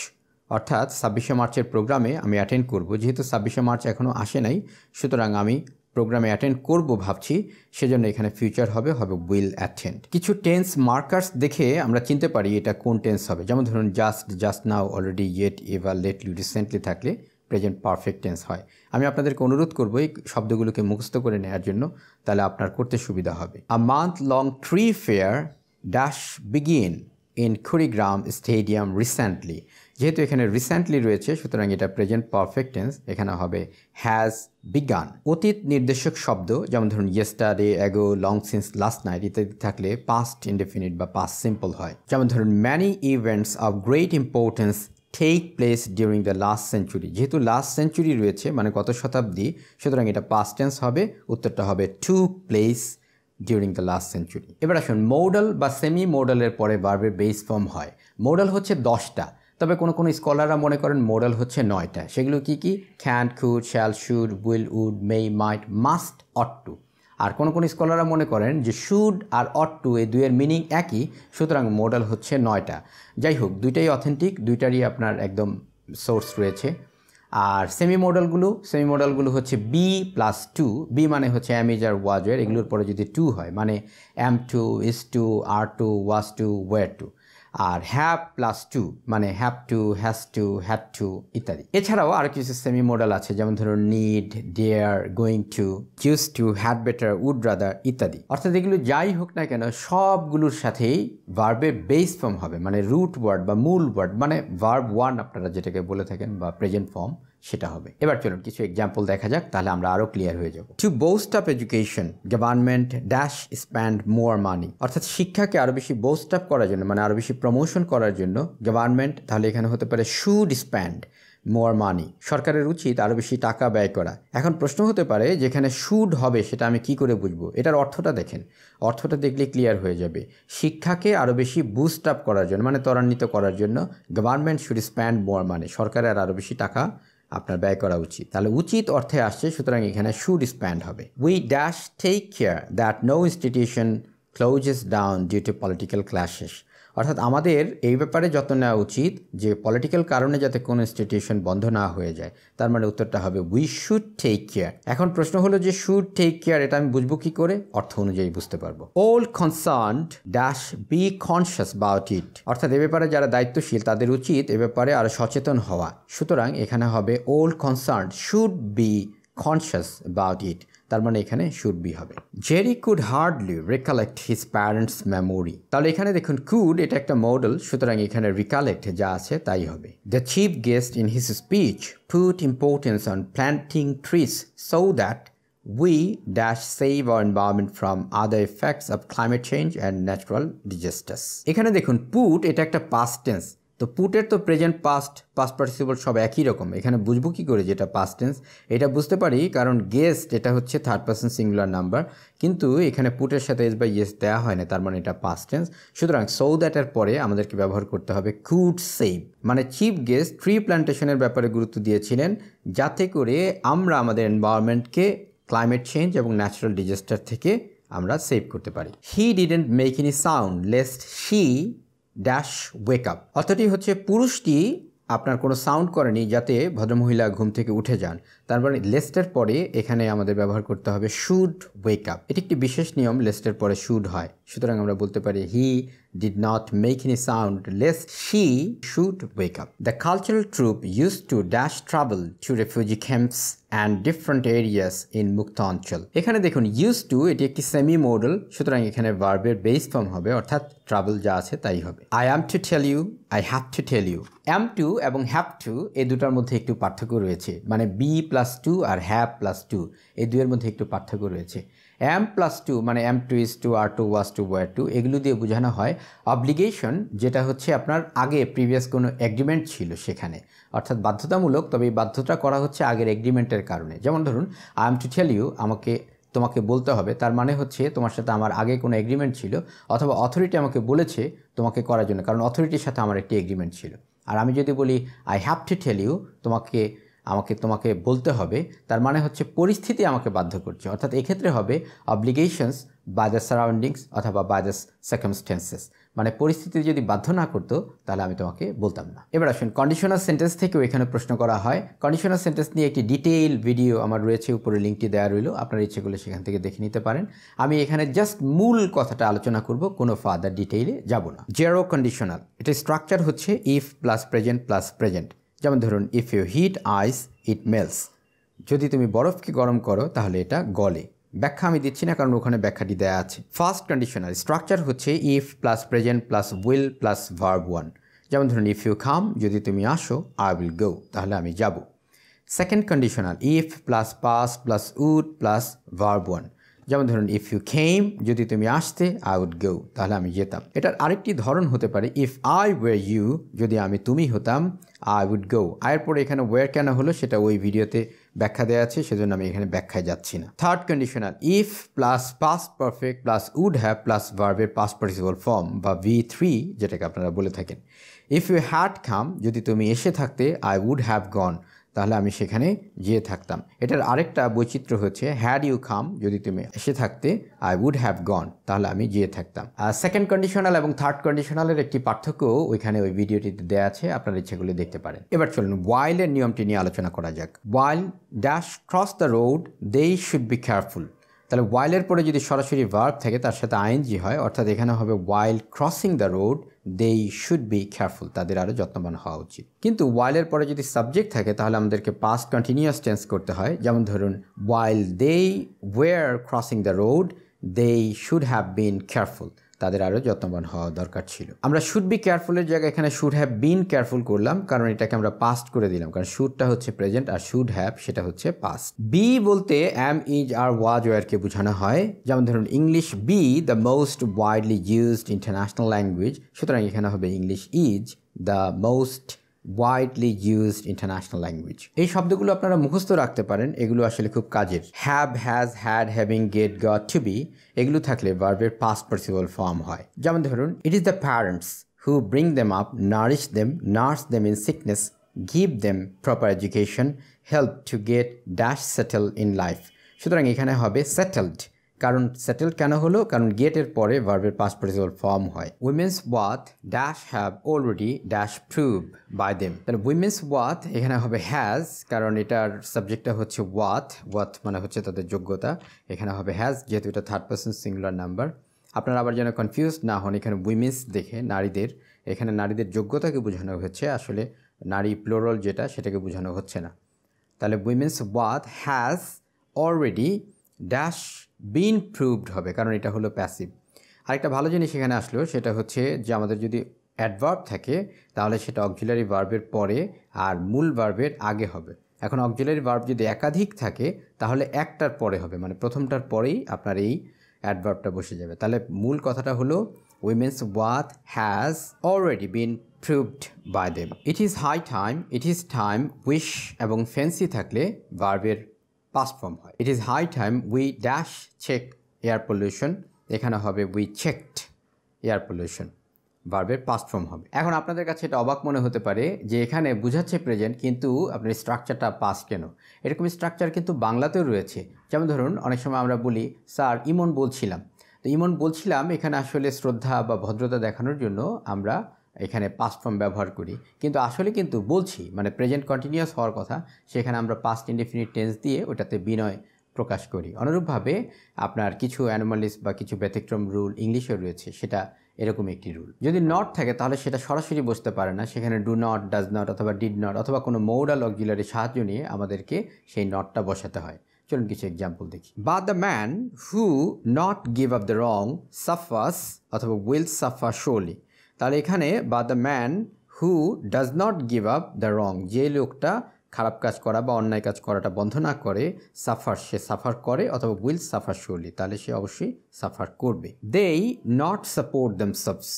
অর্থাৎ ছাব্বিশে মার্চের প্রোগ্রামে আমি অ্যাটেন্ড করব যেহেতু ছাব্বিশে মার্চ এখনও আসে নাই সুতরাং আমি প্রোগ্রামে অ্যাটেন্ড করব ভাবছি সেজন্য এখানে ফিউচার হবে হবে উইল অ্যাটেন্ড কিছু টেন্স মার্কার্স দেখে আমরা চিনতে পারি এটা কোন টেন্স হবে যেমন ধরুন just just now already yet ever lately recently থাকলে প্রেজেন্ট পারফেক্ট টেন্স হয় আমি আপনাদেরকে অনুরোধ করবো এই শব্দগুলোকে মুখস্থ করে নেওয়ার জন্য তাহলে আপনার করতে সুবিধা হবে a month long tree fair dash begin in Kurigram stadium recently যেহেতু এখানে রিসেন্টলি রয়েছে সুতরাং এটা প্রেজেন্ট পারফেক্ট টেন্স এখানে হবে হ্যাজ বিজ্ঞান অতীত নির্দেশক শব্দ যেমন ধরুন yesterday ago long since last night ইত্যাদি থাকলে পাস্ট ইনডেফিনিট বা পাস্ট সিম্পল হয় যেমন ধরুন many events of great importance take place during the last century যেহেতু লাস্ট সেঞ্চুরি রয়েছে মানে গত শতাব্দী সুতরাং এটা পাস্ট টেন্স হবে উত্তরটা হবে took place during the last century এবার আসুন মৌডাল বা সেমি মৌডালের পরে বার্বের বেস ফর্ম হয় মৌডাল হচ্ছে দশটা তবে কোনো কোনো স্কলাররা মনে করেন মোরাল হচ্ছে নয়টা সেগুলো কি কি can could shall should will would may might must ought to আর কোনো কোনো স্কলাররা মনে করেন যে শুড আর অট টু এই দুয়ের মিনিং একই সুতরাং মোডাল হচ্ছে নয়টা যাই হোক দুইটাই অথেন্টিক দুইটারই আপনার একদম সোর্স রয়েছে আর সেমি মডেলগুলো সেমি মডেলগুলো হচ্ছে বি প্লাস টু বি মানে হচ্ছে অ্যামিজ আর ওয়াজ এগুলোর পরে যদি টু হয় মানে am to is to are to was to were to আর হ্যাপ প্লাস টু মানে have to has to had to ইত্যাদি এছাড়াও আরও কিছু সেমি মডেল আছে যেমন ধরুন need dare going to used to had better would rather ইত্যাদি অর্থাৎ এগুলো যাই হোক না কেন সবগুলোর সাথেই ভার্বের বেস ফর্ম হবে মানে রুট ওয়ার্ড বা মূল ওয়ার্ড মানে ভার্ব ওয়ান আপনারা যেটাকে বলে থাকেন বা প্রেজেন্ট ফর্ম সেটা হবে এবার চলুন কিছু এক্সাম্পল দেখা যাক তাহলে আমরা আরও ক্লিয়ার হয়ে যাব to boost up education government dash spend more money অর্থাৎ শিক্ষাকে আরও বেশি বোস্ট আপ করার জন্য মানে আরও বেশি প্রমোশন করার জন্য গভর্নমেন্ট তাহলে এখানে হতে পারে শুড স্প্যান্ড মোয়ার মানি সরকারের উচিত আরও বেশি টাকা ব্যয় করা এখন প্রশ্ন হতে পারে যেখানে শুড হবে সেটা আমি কি করে বুঝবো এটার অর্থটা দেখেন অর্থটা দেখলে ক্লিয়ার হয়ে যাবে শিক্ষাকে আরও বেশি বুস্ট আপ করার জন্য মানে ত্বরান্বিত করার জন্য government should spend more money সরকারের আরও বেশি টাকা আপনার ব্যয় করা উচিত তাহলে উচিত অর্থে আসছে সুতরাং এখানে শুড স্প্যান্ড হবে we dash take care that no institution closes down due to political clashes অর্থাৎ আমাদের এই ব্যাপারে যত্ন নেওয়া উচিত যে পলিটিক্যাল কারণে যাতে কোনো ইনস্টিটিউশন বন্ধ না হয়ে যায় তার মানে উত্তরটা হবে উই শুড টেক কেয়ার এখন প্রশ্ন হলো যে শুড টেক কেয়ার এটা আমি বুঝবো কী করে অর্থ অনুযায়ী বুঝতে পারবো all concern dash be conscious about it অর্থাৎ এ ব্যাপারে যারা দায়িত্বশীল তাদের উচিত এ ব্যাপারে আরও সচেতন হওয়া সুতরাং এখানে হবে all concern should be conscious about it তার মানে এখানে শুড বি হবে Jerry could hardly recollect his parents memory তাহলে এখানে দেখুন কুড এটা একটা মডেল সুতরাং এখানে রিকালেক্ট যা আছে তাই হবে the chief guest in his speech put importance on planting trees so that we dash save our environment from other effects of climate change and natural disasters এখানে দেখুন পুট এটা একটা পাস্টেন্স তো পুটের তো প্রেজেন্ট পাস্ট পাস্ট পার্টিসিপল সব একই রকম এখানে বুঝবো কী করে যেটা পাস্ট টেন্স এটা বুঝতে পারি কারণ গেস্ট এটা হচ্ছে থার্ড পার্সন সিঙ্গুলার নাম্বার কিন্তু এখানে পুটের সাথে এস বাই ইয়েস দেওয়া হয় না তার মানে এটা পাস্ট টেন্স সুতরাং সৌ দ্যাটের পরে আমাদেরকে ব্যবহার করতে হবে কুড সেভ মানে চিফ গেস্ট ট্রি প্ল্যান্টেশনের ব্যাপারে গুরুত্ব দিয়েছিলেন যাতে করে আমরা আমাদের এনভায়রনমেন্টকে ক্লাইমেট চেঞ্জ এবং ন্যাচারাল ডিজাস্টার থেকে আমরা সেভ করতে পারি he didn't make any sound lest she dash wake up অর্থাৎ হচ্ছে পুরুষটি আপনার কোনো সাউন্ড করেনি যাতে ভদ্রমহিলা ঘুম থেকে উঠে যান তারপর লেস্টের পরে এখানে আমাদের ব্যবহার করতে হবে শুড ওয়েক আপ এটি একটি বিশেষ নিয়ম লেস্টের পরে শুড হয় সুতরাং আমরা বলতে পারি he did not make any sound less he should wake up the cultural troupe use to dash travel to refugee camps and different areas in মুক্ত অঞ্চল এখানে দেখুন ইউজ টু এটি একটি সেমি মডেল সুতরাং এখানে ভার্বের বেস ফর্ম হবে অর্থাৎ ট্রাভেল যা আছে তাই হবে I am to tell you I have to tell you am to এবং হ্যাভ টু এই দুটার মধ্যে একটু পার্থক্য রয়েছে মানে বি প্লাস টু আর হ্যাভ প্লাস টু এই দুয়ের মধ্যে একটু পার্থক্য রয়েছে অ্যাম প্লাস টু মানে am to is to are to was to were to এগুলো দিয়ে বোঝানো হয় অব্লিগেশন যেটা হচ্ছে আপনার আগে প্রিভিয়াস কোনো এগ্রিমেন্ট ছিল সেখানে অর্থাৎ বাধ্যতামূলক তবে এই বাধ্যতা করা হচ্ছে আগের এগ্রিমেন্টের কারণে যেমন ধরুন I am to tell you আমাকে তোমাকে বলতে হবে তার মানে হচ্ছে তোমার সাথে আমার আগে কোনো এগ্রিমেন্ট ছিল অথবা অথরিটি আমাকে বলেছে তোমাকে করার জন্য কারণ অথরিটির সাথে আমার একটি এগ্রিমেন্ট ছিল আর আমি যদি বলি I have to tell you তোমাকে আমাকে তোমাকে বলতে হবে তার মানে হচ্ছে পরিস্থিতি আমাকে বাধ্য করছে অর্থাৎ এক্ষেত্রে হবে অব্লিগেশনস বাই দ্য সারাউন্ডিংস অথবা বাই দ্য সার্কামস্টেন্সেস মানে পরিস্থিতি যদি বাধ্য না করতো তাহলে আমি তোমাকে বলতাম না এবার আসুন কন্ডিশনাল সেন্টেন্স থেকেও এখানে প্রশ্ন করা হয় কন্ডিশনাল সেন্টেন্স নিয়ে একটি ডিটেইল ভিডিও আমার রয়েছে উপরে লিঙ্কটি দেওয়া রইল আপনার ইচ্ছে করলে সেখান থেকে দেখে নিতে পারেন আমি এখানে জাস্ট মূল কথাটা আলোচনা করব কোনো ফাদার ডিটেইলে যাব না জেরো কন্ডিশনাল এটা স্ট্রাকচার হচ্ছে if plus present plus present যেমন ধরুন if you hit ice it melts যদি তুমি বরফকে গরম করো তাহলে এটা গলে ব্যাখ্যা আমি দিচ্ছি না কারণ ওখানে ব্যাখ্যাটি দেয়া আছে ফার্স্ট কন্ডিশনাল স্ট্রাকচার হচ্ছে if plus present plus will plus verb one যেমন ধরুন ইফ ইউ খাম যদি তুমি আসো আই উইল গো তাহলে আমি যাব second conditional if plus past plus would plus verb one যেমন ধরুন ইফ ইউ খেম যদি তুমি আসতে আই উড গো তাহলে আমি যেতাম এটার আরেকটি ধরন হতে পারে ইফ আই ওয়ে ইউ যদি আমি তুমি হতাম আই উড গো আয়ের পরে এখানে ওয়ের কেন হলো সেটা ওই ভিডিওতে ব্যাখ্যা দেওয়া আছে সেজন্য আমি এখানে ব্যাখ্যায় যাচ্ছি না third conditional if plus past perfect plus would have plus ভার্বের পাস পার্টিসিপল ফর্ম বা ভি থ্রি যেটাকে আপনারা বলে থাকেন ইফ ইউ হ্যাড খাম যদি তুমি এসে থাকতে আই উড হ্যাভ গন তাহলে আমি সেখানে যেয়ে থাকতাম এটার আরেকটা বৈচিত্র্য হচ্ছে হ্যাড ইউ খাম যদি তুমি এসে থাকতে আই উড হ্যাভ গন তাহলে আমি যেয়ে থাকতাম আর সেকেন্ড কন্ডিশনাল এবং থার্ড কন্ডিশনালের একটি পার্থক্য ওইখানে ওই ভিডিওটিতে দেওয়া আছে আপনার ইচ্ছেগুলি দেখতে পারেন এবার চলুন ওয়াইলের নিয়মটি নিয়ে আলোচনা করা যাক while dash cross the road they should be careful তাহলে ওয়াইলের পরে যদি সরাসরি ভার্ব থাকে তার সাথে আইএনজি হয় অর্থাৎ এখানে হবে while crossing the road they should be careful তাদের আরও যত্নবান হওয়া উচিত কিন্তু ওয়াইলের পরে যদি সাবজেক্ট থাকে তাহলে আমাদেরকে পাস্ট কন্টিনিউয়াস টেন্স করতে হয় যেমন ধরুন while they were crossing the road they should have been careful তাদের আরও যত্নবান হওয়া দরকার ছিল আমরা শুড বি কেয়ারফুলের জায়গায় এখানে শুড হ্যাভ বিন কেয়ারফুল করলাম কারণ এটাকে আমরা পাস্ট করে দিলাম কারণ শুডটা হচ্ছে প্রেজেন্ট আর শুড হ্যাভ সেটা হচ্ছে পাস্ট বি বলতে অ্যাম ইজ আর ওয়াজ ওয়ারকে বোঝানো হয় যেমন ধরুন English be the most widely used international language সুতরাং এখানে হবে English is the most widely used international language এই শব্দগুলো আপনারা মুখস্থ রাখতে পারেন এগুলো আসলে খুব কাজের have has had having get got to be এগুলো থাকলে বার্বের পাস্ট পার্সিবল ফর্ম হয় যেমন ধরুন it is the parents who bring them up nourish them nurse them in sickness give them proper education help to get dash settle in life সুতরাং এখানে হবে সেটেলড কারণ সেটেল কেন হলো কারণ গেটের পরে ভার্বের পাস্ট পার্টিসিপাল ফর্ম হয় women's worth dash have already dash prove by them তাহলে উইমেন্স ওয়াথ এখানে হবে হ্যাজ কারণ এটার সাবজেক্টটা হচ্ছে ওয়াথ ওয়াথ মানে হচ্ছে তাদের যোগ্যতা এখানে হবে হ্যাজ যেহেতু এটা থার্ড পার্সন সিঙ্গুলার নাম্বার আপনারা আবার যেন কনফিউজ না হন এখানে উইমেন্স দেখে নারীদের এখানে নারীদের যোগ্যতাকে বোঝানো হচ্ছে আসলে নারী প্লোরল যেটা সেটাকে বোঝানো হচ্ছে না তাহলে women's worth has already dash been proved হবে কারণ এটা হলো প্যাসিভ আরেকটা ভালো জিনিস এখানে আসলো সেটা হচ্ছে যে আমাদের যদি অ্যাডভার্ব থাকে তাহলে সেটা অক্সিলারি ভার্বের পরে আর মূল ভার্বের আগে হবে এখন অক্সিলারি ভার্ব যদি একাধিক থাকে তাহলে একটার পরে হবে মানে প্রথমটার পরেই আপনার এই অ্যাডভার্বটা বসে যাবে তাহলে মূল কথাটা হলো women's worth has already been proved by them it is high time it is time wish এবং ফ্যান্সি থাকলে ভার্বের পাস্ট ফর্ম হয় it is high time we dash check air pollution এখানে হবে উই চেকড এয়ার পলিউশন ভার্বের পাস্ট ফর্ম হবে এখন আপনাদের কাছে এটা অবাক মনে হতে পারে যে এখানে বুঝাচ্ছে প্রেজেন্ট কিন্তু আপনার স্ট্রাকচারটা পাস কেন এরকম স্ট্রাকচার কিন্তু বাংলাতেও রয়েছে যেমন ধরুন অনেক সময় আমরা বলি স্যার ইমন বলছিলাম তো ইমন বলছিলাম এখানে আসলে শ্রদ্ধা বা ভদ্রতা দেখানোর জন্য আমরা এখানে পাস্ট ফর্ম ব্যবহার করি কিন্তু আসলে কিন্তু বলছি মানে প্রেজেন্ট কন্টিনিউয়াস হওয়ার কথা সেখানে আমরা পাস্ট ইনডিফিনিট টেন্স দিয়ে ওটাতে বিনয় প্রকাশ করি অনুরূপভাবে আপনার কিছু অ্যানোমালিস বা কিছু ব্যতিক্রম রুল ইংলিশে রয়েছে সেটা এরকম একটি রুল যদি নট থাকে তাহলে সেটা সরাসরি বসতে পারে না সেখানে ডু নট ডাজ নট অথবা ডিড নট অথবা কোনো মৌডাল অক্সিলারির সাহায্য নিয়ে আমাদেরকে সেই নটটা বসাতে হয় চলুন কিছু এক্সাম্পল দেখি বা the man who not give up the wrong suffers অথবা উইল সাফা শোলি তাহলে এখানে বা the man who does not give up the wrong যে লোকটা খারাপ কাজ করা বা অন্যায় কাজ করাটা বন্ধ না করে সাফার সে সাফার করে অথবা উইল সাফার শুরলি তাহলে সে অবশ্যই সাফার করবে দেই নট সাপোর্ট দেমসেলভস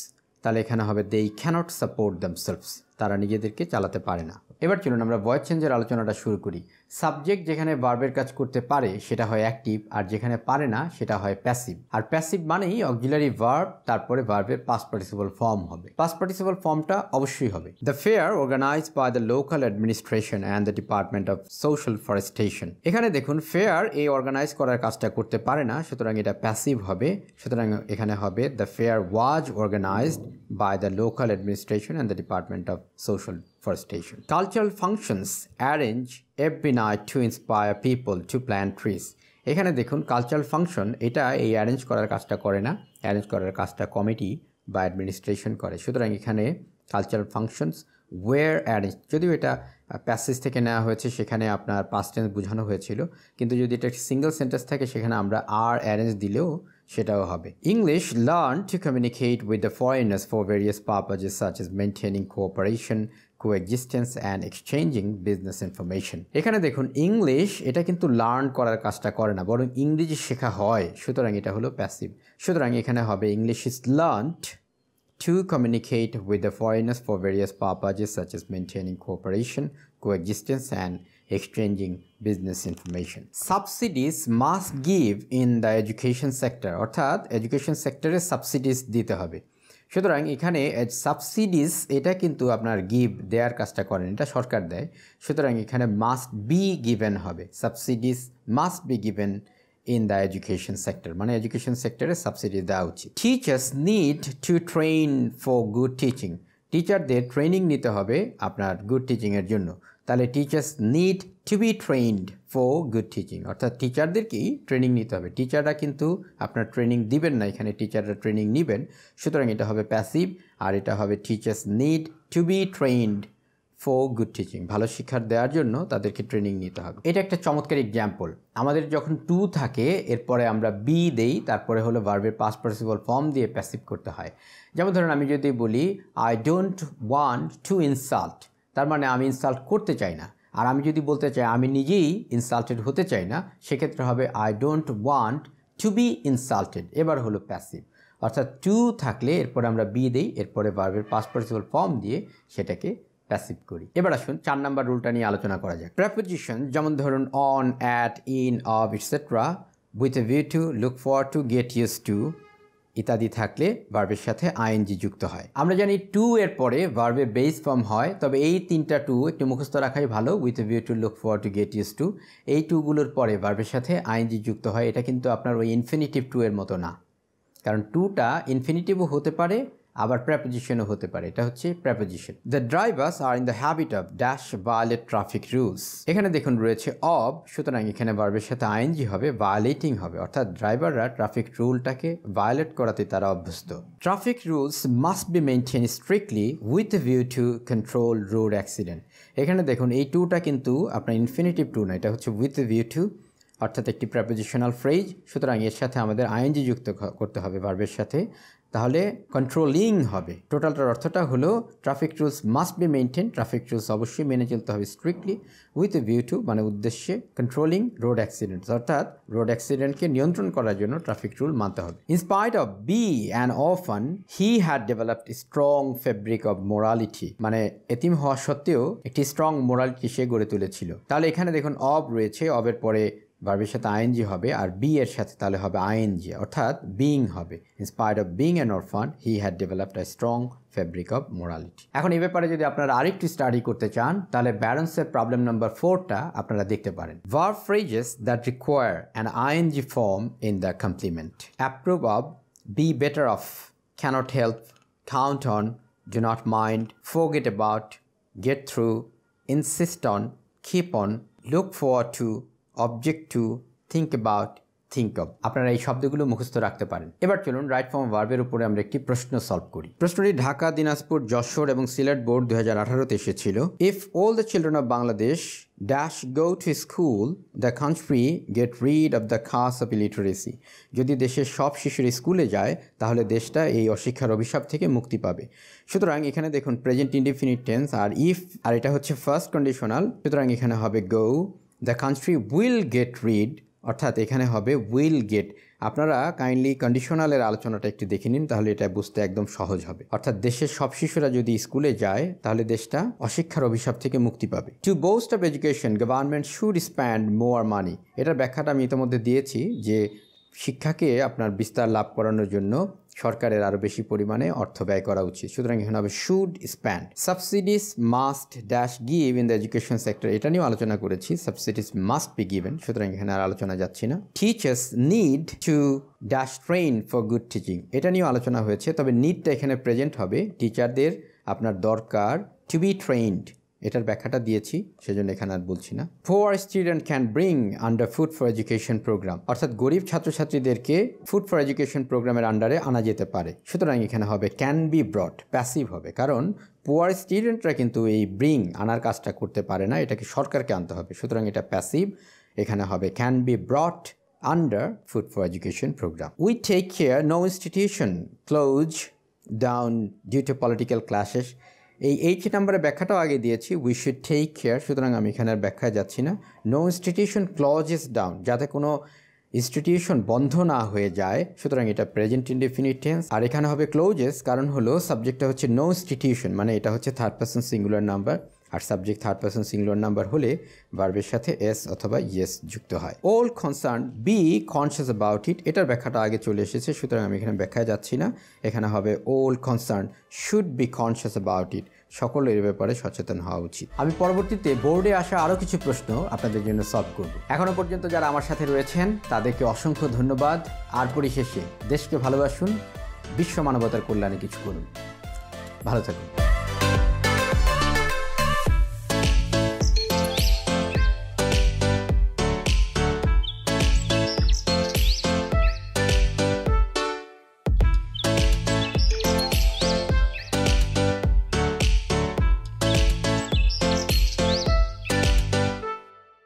তাহলে এখানে হবে দেই ক্যানট সাপোর্ট সেলভস তারা নিজেদেরকে চালাতে পারে না এবার চলুন আমরা ভয়েস চেঞ্জের আলোচনাটা শুরু করি সাবজেক্ট যেখানে বার্বের কাজ করতে পারে সেটা হয় অ্যাক্টিভ আর যেখানে পারে না সেটা হয় প্যাসিভ আর প্যাসিভ মানেই অক্সিলারি ভার্ব তারপরে ভার্বের পাস পার্টিসিপাল ফর্ম হবে পাস পার্টিসিপাল ফর্মটা অবশ্যই হবে the fair organize by the local administration and the department of social forestation এখানে দেখুন ফেয়ার এই অর্গানাইজ করার কাজটা করতে পারে না সুতরাং এটা প্যাসিভ হবে সুতরাং এখানে হবে the fair was organized by the local administration and the department of social forestation cultural functions arrange every night to inspire people to plant trees এখানে দেখুন কালচারাল ফাংশন এটা এই অ্যারেঞ্জ করার কাজটা করে না অ্যারেঞ্জ করার কাজটা কমিটি বা অ্যাডমিনিস্ট্রেশন করে সুতরাং এখানে কালচারাল ফাংশনস ওয়ের অ্যারেঞ্জ যদিও এটা প্যাসেজ থেকে নেওয়া হয়েছে সেখানে আপনার পাস্ট টেন্স বোঝানো হয়েছিল কিন্তু যদি এটা সিঙ্গেল সেন্টেন্স থাকে সেখানে আমরা আর অ্যারেঞ্জ দিলেও সেটাও হবে English learn to communicate with the foreigners for various purposes such as maintaining cooperation coexistence and exchanging business information এখানে দেখুন ইংলিশ এটা কিন্তু লার্ন করার কাজটা করে না বরং ইংরেজি শেখা হয় সুতরাং এটা হলো প্যাসিভ সুতরাং এখানে হবে English is learned to communicate with the foreigners for various purposes such as maintaining cooperation coexistence and exchanging business information subsidies must give in the education sector অর্থাৎ এডুকেশন সেক্টরে সাবসিডিজ দিতে হবে সুতরাং এখানে সাবসিডিস এটা কিন্তু আপনার গিভ দেয়ার কাজটা করেন এটা সরকার দেয় সুতরাং এখানে মাস্ট বি গিভেন হবে subsidies must be given in the education sector মানে এডুকেশন সেক্টরে সাবসিডি দেওয়া উচিত teachers need to train for good teaching টিচারদের ট্রেনিং নিতে হবে আপনার গুড টিচিংয়ের জন্য তাহলে teachers need to be trained for good teaching অর্থাৎ টিচারদেরকেই ট্রেনিং নিতে হবে টিচাররা কিন্তু আপনার ট্রেনিং দিবেন না এখানে টিচাররা ট্রেনিং নেবেন সুতরাং এটা হবে প্যাসিভ আর এটা হবে teachers need to be trained for good teaching ভালো শিক্ষার দেওয়ার জন্য তাদেরকে ট্রেনিং নিতে হবে এটা একটা চমৎকার এক্সাম্পল আমাদের যখন টু থাকে এরপরে আমরা বি দেই তারপরে হলো ভার্বের পাস পার্সিবল ফর্ম দিয়ে প্যাসিভ করতে হয় যেমন ধরুন আমি যদি বলি I don't want to insult তার মানে আমি ইনসাল্ট করতে চাই না আর আমি যদি বলতে চাই আমি নিজেই ইনসাল্টেড হতে চাই না সেক্ষেত্রে হবে I don't want to be insulted এবার হলো প্যাসিভ অর্থাৎ টু থাকলে এরপরে আমরা বি দেই এরপরে বারবের পাস্ট ফর্ম দিয়ে সেটাকে প্যাসিভ করি এবার আসুন চার নাম্বার রুলটা নিয়ে আলোচনা করা যাক প্রেপোজিশন যেমন ধরুন on at in of etcetera with a view to look for to get used to ইত্যাদি থাকলে ভার্বের সাথে আইএনজি যুক্ত হয় আমরা জানি টু এর পরে ভার্বে বেস ফর্ম হয় তবে এই তিনটা টু একটু মুখস্থ রাখাই ভালো with view to look for to get used to এই টুগুলোর পরে ভার্বের সাথে আইএনজি যুক্ত হয় এটা কিন্তু আপনার ওই ইনফিনিটিভ টু এর মতো না কারণ টুটা ইনফিনিটিভও হতে পারে আবার প্রেপোজিশনও হতে পারে এটা হচ্ছে preposition the drivers are in the habit of dash violate traffic rules এখানে দেখুন রয়েছে অব সুতরাং এখানে বার্বের সাথে আইনজি হবে ভায়োলেটিং হবে অর্থাৎ ড্রাইভাররা ট্রাফিক রুলটাকে ভায়োলেট করাতে তারা অভ্যস্ত traffic rules must be maintain strictly with view to control road accident এখানে দেখুন এই টুটা কিন্তু আপনার ইনফিনিটিভ টু না এটা হচ্ছে উইথ ভিউ টু অর্থাৎ একটি প্রেপোজিশনাল ফ্রেজ সুতরাং এর সাথে আমাদের আইএনজি যুক্ত করতে হবে বার্বের সাথে তাহলে কন্ট্রোলিং হবে টোটালটার অর্থটা হলো traffic rules must be maintain traffic rules অবশ্যই মেনে চলতে হবে স্ট্রিক্টলি উইথ ভিউ টু মানে উদ্দেশ্যে কন্ট্রোলিং রোড অ্যাক্সিডেন্ট অর্থাৎ রোড অ্যাক্সিডেন্টকে নিয়ন্ত্রণ করার জন্য ট্রাফিক রুল মানতে হবে inspired of be and orphan he had developed strong fabric of morality মানে এতিম হওয়া সত্ত্বেও একটি স্ট্রং মোরালিটি সে গড়ে তুলেছিল তাহলে এখানে দেখুন অব রয়েছে অবের পরে ভার্বের সাথে আইএনজি হবে আর বি এর সাথে তাহলে হবে আইএনজি অর্থাৎ বিং হবে inspired of being an orphan he had developed a strong fabric of morality এখন এই ব্যাপারে যদি আপনারা আরেকটু স্টাডি করতে চান তাহলে ব্যারেন্সের প্রবলেম নাম্বার ফোরটা আপনারা দেখতে পারেন verb phrases that require an ING form in the complement approve of be better off can't help count on do not mind get about get through insist on keep on look for to object to think about think of আপনারা এই শব্দগুলো মুখস্থ রাখতে পারেন এবার চলুন রাইট ফর্ম ভার্বের উপরে আমরা একটি প্রশ্ন সলভ করি প্রশ্নটি ঢাকা দিনাজপুর যশোর এবং সিলেট বোর্ড দু হাজার আঠারোতে এসেছিল if all the children of Bangladesh dash go to school the country get rid of the curse of illiteracy যদি দেশের সব শিশুর স্কুলে যায় তাহলে দেশটা এই অশিক্ষার অভিশাপ থেকে মুক্তি পাবে সুতরাং এখানে দেখুন প্রেজেন্ট ইনডিফিনিট টেন্স আর ইফ আর এটা হচ্ছে ফার্স্ট কন্ডিশনাল সুতরাং এখানে হবে go the country will get rid অর্থাৎ এখানে হবে উইল গেট আপনারা কাইন্ডলি কন্ডিশনালের আলোচনাটা একটু দেখে নিন তাহলে এটা বুঝতে একদম সহজ হবে অর্থাৎ দেশের সব শিশুরা যদি স্কুলে যায় তাহলে দেশটা অশিক্ষার অভিশাপ থেকে মুক্তি পাবে to boost of education government should spend more money এটার ব্যাখ্যাটা আমি ইতিমধ্যে দিয়েছি যে শিক্ষাকে আপনার বিস্তার লাভ করানোর জন্য সরকারের আরও বেশি পরিমাণে অর্থ ব্যয় করা উচিত সুতরাং এখানে হবে should spend subsidies must dash give in the education sector এটা নিয়েও আলোচনা করেছি সাবসিডিস মাস্ট বি গিভেন সুতরাং এখানে আর আলোচনা যাচ্ছি না teachers need to dash train for good teaching এটা নিয়েও আলোচনা হয়েছে তবে নিডটা এখানে প্রেজেন্ট হবে টিচারদের আপনার দরকার টু বি ট্রেন্ড এটার ব্যাখ্যাটা দিয়েছি সেজন্য এখানে আর বলছি না poor student can bring under food for education program অর্থাৎ গরিব ছাত্রছাত্রীদেরকে ফুড ফর এডুকেশন প্রোগ্রামের আন্ডারে আনা যেতে পারে সুতরাং এখানে হবে ক্যান বি ব্রড প্যাসিভ হবে কারণ পুয়ার স্টুডেন্টরা কিন্তু এই ব্রিং আনার কাজটা করতে পারে না এটাকে সরকারকে আনতে হবে সুতরাং এটা প্যাসিভ এখানে হবে can be brought under food for education program we take care no institution close down due to political clashes এই এইচ নাম্বারের ব্যাখ্যাটাও আগে দিয়েছি উই শুড টেক কেয়ার সুতরাং আমি এখানে আর ব্যাখ্যায় যাচ্ছি না no institution close is down যাতে কোনো ইনস্টিটিউশন বন্ধ না হয়ে যায় সুতরাং এটা প্রেজেন্ট ইনডিফিনিট টেন্স আর এখানে হবে ক্লোজেস কারণ হলো সাবজেক্টটা হচ্ছে নো ইনস্টিটিউশন মানে এটা হচ্ছে থার্ড পার্সন সিঙ্গুলার নাম্বার আর subject third person singular number হলে ভার্বের সাথে এস অথবা ইয়েস যুক্ত হয় all concern be conscious about it এটার ব্যাখ্যাটা আগে চলে এসেছে সুতরাং আমি এখানে ব্যাখ্যায় যাচ্ছি না এখানে হবে all concern should be conscious about it সকলের এর ব্যাপারে সচেতন হওয়া উচিত আমি পরবর্তীতে বোর্ডে আসা আরও কিছু প্রশ্ন আপনাদের জন্য সলভ করব এখনও পর্যন্ত যারা আমার সাথে রয়েছেন তাদেরকে অসংখ্য ধন্যবাদ আর পরিশেষে দেশকে ভালোবাসুন বিশ্ব মানবতার কল্যাণে কিছু করুন ভালো থাকুন